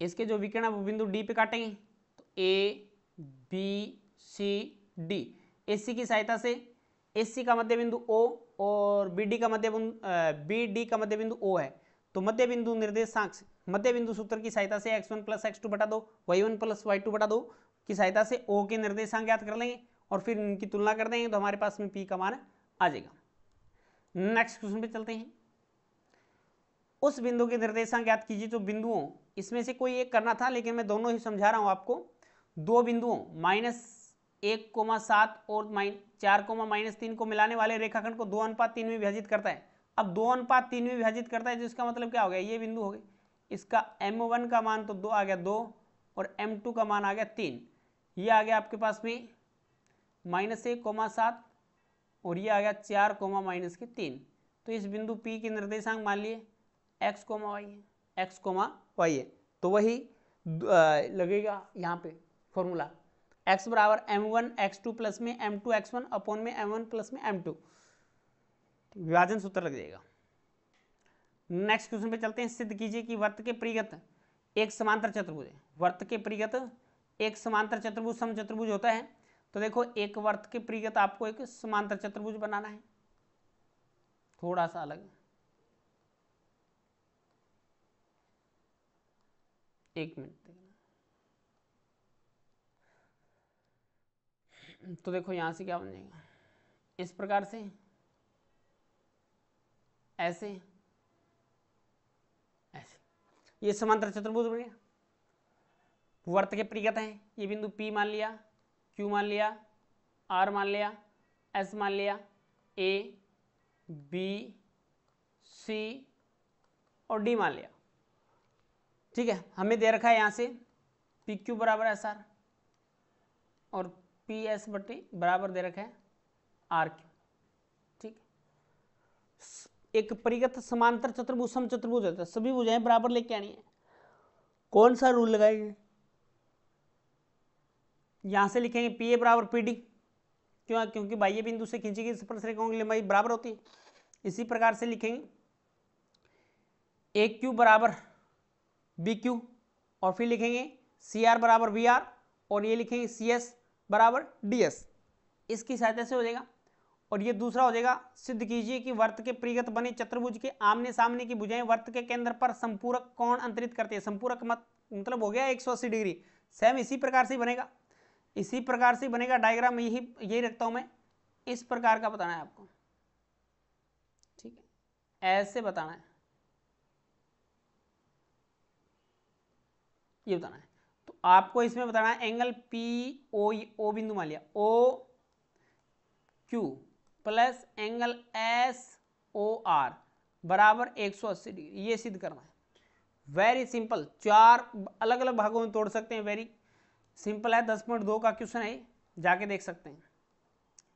इसके जो विकर्ण है वो बिंदु डी पे काटेंगे तो A B C D AC C की सहायता से एसी का मध्य बिंदु ओ और बी डी का मध्य बिंदु बी डी का मध्य बिंदु ओ है तो मध्य बिंदु निर्देशांक मध्य बिंदु सूत्र की सहायता से X one plus X two बटा दो Y one plus Y two बटा दो की सहायता से ओ के निर्देशांक ज्ञात कर लेंगे और फिर इनकी तुलना कर देंगे तो हमारे पास में पी का मान आ जाएगा नेक्स्ट क्वेश्चन पे चलते हैं उस बिंदु के निर्देशांक ज्ञात कीजिए जो बिंदुओं इसमें से कोई एक करना था लेकिन मैं दोनों ही समझा रहा हूँ आपको दो बिंदुओं माइनस एक कोमा सात और माइन चार कोमा माइनस तीन को मिलाने वाले रेखाखंड को दो अनुपात तीन में विभाजित करता है अब दो अनुपात तीन में विभाजित करता है जिसका तो मतलब क्या हो गया ये बिंदु हो गए इसका एम वन का मान तो दो आ गया दो और एम टू का मान आ गया तीन ये आ गया आपके पास में माइनस एक कोमा सात और ये आ गया चार कोमा माइनस के तीन तो इस बिंदु पी के निर्देशांक मान लिए एक्स कोमा वाई है एक्स कोमा वाई है तो वही लगेगा यहाँ पे फॉर्मूला एक्स बराबर M one X two plus में M two X one upon में एम वन प्लस में एम टू विभाजन सूत्र लग जाएगा नेक्स्ट क्वेश्चन पे चलते हैं सिद्ध कीजिए कि वर्त के परिगत एक समांतर चतुर्भुज है वर्त के परिगत एक समांतर चतुर्भुज सम चतुर्भुज होता है तो देखो एक वर्त के परिगत आपको एक समांतर चतुर्भुज बनाना है थोड़ा सा अलग एक मिनट तो देखो यहाँ से क्या बन जाएगा इस प्रकार से ऐसे ऐसे ये समांतर चतुर्भुज बन गया वर्त के परिगत है ये बिंदु P मान लिया Q मान लिया R मान लिया S मान लिया A B C और D मान लिया ठीक है हमें दे रखा है यहाँ से पी क्यू बराबर एस और पी एस बटी बराबर दे रखे आर क्यू ठीक एक परिगत समांतर चतुर्भुज सम चतुर्भुज होता है तो सभी भुजाएं बराबर लेके आनी है कौन सा रूल लगाएंगे यहां से लिखेंगे पी ए बराबर पी डी क्यों क्योंकि बाह्य बिंदु से खींची गई स्पर्श रेखाओं की लंबाई बराबर होती है इसी प्रकार से लिखेंगे ए क्यू बराबर बी क्यू और फिर लिखेंगे सी आर बराबर वी आर और ये लिखेंगे सी एस बराबर डी एस इसकी सहायता से हो जाएगा और ये दूसरा हो जाएगा सिद्ध कीजिए कि वर्त के प्रीगत बने चतुर्भुज के आमने सामने की भुजाएं वर्त के केंद्र पर संपूरक कोण अंतरित करते हैं संपूरक मत मतलब हो गया 180 डिग्री सेम इसी प्रकार से बनेगा इसी प्रकार से बनेगा डायग्राम यही यही रखता हूं मैं इस प्रकार का बताना है आपको ठीक है ऐसे बताना है ये बताना है आपको इसमें बताना है एंगल पी ओ ओ बिंदु मान लिया O Q plus angle S O R बराबर 180 डिग्री ये सिद्ध करना है वेरी सिंपल चार अलग अलग भागों में तोड़ सकते हैं वेरी सिंपल है दस पॉइंट दो का क्वेश्चन है जाके देख सकते हैं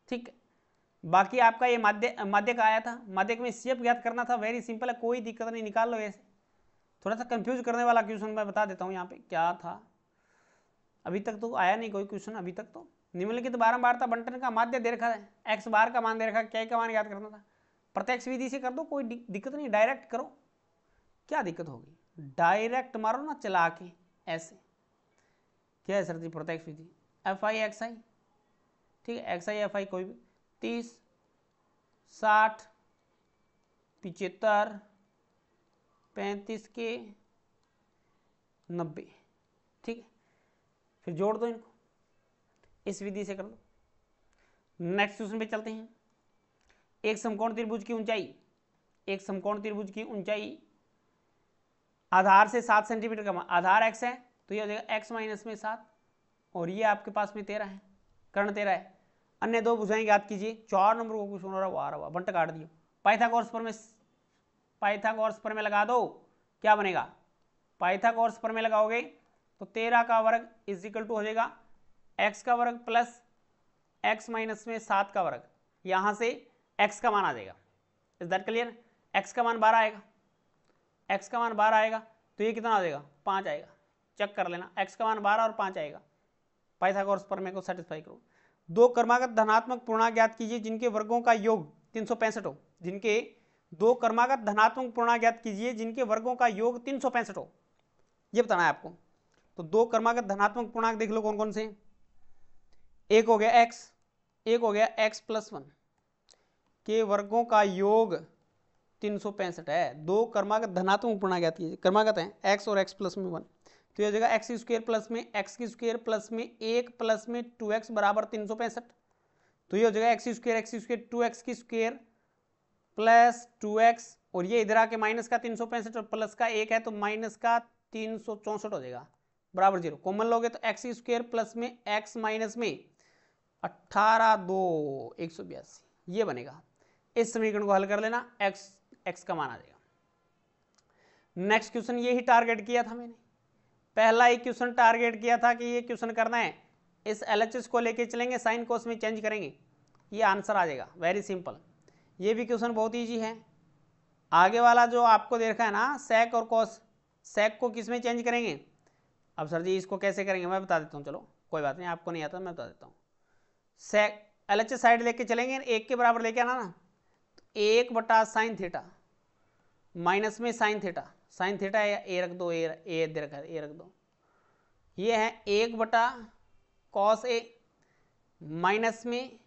ठीक है बाकी आपका ये माध्य माध्यक आया था माध्यक में सीएफ ज्ञात करना था वेरी सिंपल है कोई दिक्कत नहीं निकाल लो ऐसे थोड़ा सा कंफ्यूज करने वाला क्वेश्चन मैं बता देता हूँ यहाँ पे क्या था अभी तक तो आया नहीं कोई क्वेश्चन अभी तक तो निम्नलिखित बारंबारता बंटन का माध्य दे रखा है एक्स बार का मान दे रखा है क्या का मान याद करना था प्रत्यक्ष विधि से कर दो कोई दिक्कत नहीं डायरेक्ट करो क्या दिक्कत होगी डायरेक्ट मारो ना चला के ऐसे क्या है सर जी प्रत्यक्ष विधि एफ आई एक्स आई ठीक है एक्स आई एफ आई कोई भी तीस साठ पिचहत्तर पैंतीस के नब्बे ठीक है फिर जोड़ दो इनको इस विधि से कर दो नेक्स्ट क्वेश्चन पे चलते हैं एक समकोण त्रिभुज की ऊंचाई एक समकोण त्रिभुज की ऊंचाई आधार से सात सेंटीमीटर का आधार एक्स है तो ये हो जाएगा एक्स माइनस में सात और ये आपके पास में तेरह है कर्ण तेरह है अन्य दो बुझाएं याद कीजिए चार नंबर को कुछ हो रहा हुआ रहा बंट काट दियो पाइथागोरस पर में पाइथागोरस पर में लगा दो क्या बनेगा पाइथागोरस पर में लगाओगे तो तेरह का वर्ग इज इक्वल टू हो जाएगा एक्स का वर्ग प्लस एक्स माइनस में सात का वर्ग यहाँ से एक्स का मान आ जाएगा इज दैट क्लियर एक्स का मान बारह आएगा एक्स का मान बारह आएगा तो ये कितना आ जाएगा पाँच आएगा चेक कर लेना एक्स का मान बारह और पाँच आएगा पाइथागोरस पर मेरे को सेटिस्फाई करो दो कर्मागत धनात्मक पूर्णांक ज्ञात कीजिए जिनके वर्गों का योग तीन हो जिनके दो कर्मागत धनात्मक पूर्णांक ज्ञात कीजिए जिनके वर्गों का योग तीन हो ये बताना है आपको तो दो क्रमागत धनात्मक पूर्णांक देख लो कौन कौन से एक हो गया एक्स एक हो गया एक्स प्लस वन के वर्गों का योग तीन सौ पैंसठ है दो क्रमागत धनात्मक पूर्णांक आती है क्रमागत है एक्स और एक्स प्लस में वन तो यह जगह एक्स स्क्वेयर प्लस में एक्स की स्क्वेयर प्लस में एक प्लस में टू एक्स बराबर तीन सौ पैंसठ तो यह हो जाएगा X square X square two X की स्क्वेयर प्लस टू एक्स और ये इधर आके माइनस का तीन सौ पैंसठ और प्लस का एक है तो माइनस का तीन सौ चौंसठ हो जाएगा बराबर जीरो कॉमन लोगे तो एक्स स्क्वेयर प्लस में एक्स माइनस में अट्ठारह दो एक सौ बयासी ये बनेगा इस समीकरण को हल कर लेना एक्स एक्स का मान आ जाएगा नेक्स्ट क्वेश्चन ये ही टारगेट किया था मैंने पहला एक क्वेश्चन टारगेट किया था कि ये क्वेश्चन करना है इस एल को लेके चलेंगे साइन कोस में चेंज करेंगे ये आंसर आ जाएगा वेरी सिंपल ये भी क्वेश्चन बहुत ईजी है आगे वाला जो आपको देखा है ना सेक और कॉस सेक को किस में चेंज करेंगे अब सर जी इसको कैसे करेंगे मैं बता देता हूँ चलो कोई बात नहीं आपको नहीं आता मैं बता देता हूँ से एल एच साइड लेके चलेंगे एक के बराबर लेके आना ना तो एक बटा साइन थीटा माइनस में साइन थीटा साइन थीटा या ए रख दो ए ए दे रखा ए रख दो ये है एक बटा कॉस ए माइनस में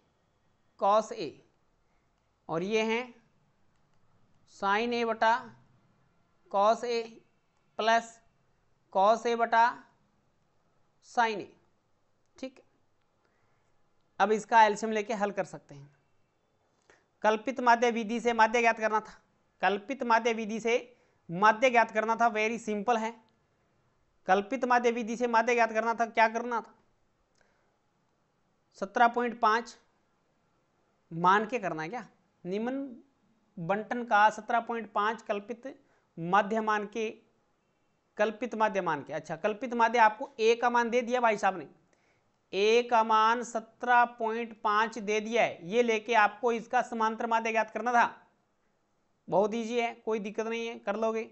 कॉस ए और ये हैं साइन ए बटा cos A plus cos A बटा साइन ए ठीक अब इसका एल्शियम लेके हल कर सकते हैं कल्पित माध्य विधि से माध्य ज्ञात करना था कल्पित माध्य विधि से माध्य ज्ञात करना था वेरी सिंपल है कल्पित माध्य विधि से माध्य ज्ञात करना था क्या करना था सत्रह पॉइंट पाँच मान के करना है क्या निम्न बंटन का सत्रह पॉइंट पाँच कल्पित माध्य मान के कल्पित माध्य मान के अच्छा कल्पित माध्य आपको ए का मान दे दिया भाई साहब ने ए का मान सत्रह पॉइंट पांच दे दिया है ये लेके आपको इसका समांतर माध्य ज्ञात करना था बहुत ईजी है कोई दिक्कत नहीं है कर लोगे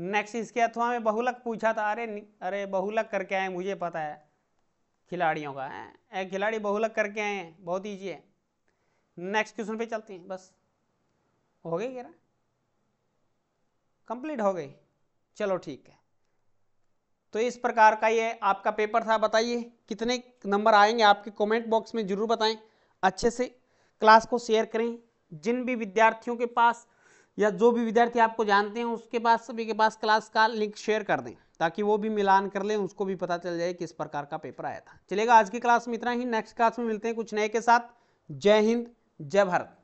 नेक्स्ट इसके अथवा में बहुलक पूछा था अरे अरे बहुलक करके आए मुझे पता है खिलाड़ियों का है खिलाड़ी बहुलक करके आए हैं बहुत ईजी है नेक्स्ट क्वेश्चन पे चलते हैं बस हो गई क्या कंप्लीट हो गई चलो ठीक है तो इस प्रकार का ये आपका पेपर था बताइए कितने नंबर आएंगे आपके कमेंट बॉक्स में जरूर बताएं अच्छे से क्लास को शेयर करें जिन भी विद्यार्थियों के पास या जो भी विद्यार्थी आपको जानते हैं उसके पास सभी के पास क्लास का लिंक शेयर कर दें ताकि वो भी मिलान कर लें उसको भी पता चल जाए किस प्रकार का पेपर आया था चलेगा आज की क्लास में इतना ही नेक्स्ट क्लास में मिलते हैं कुछ नए के साथ जय हिंद जय भारत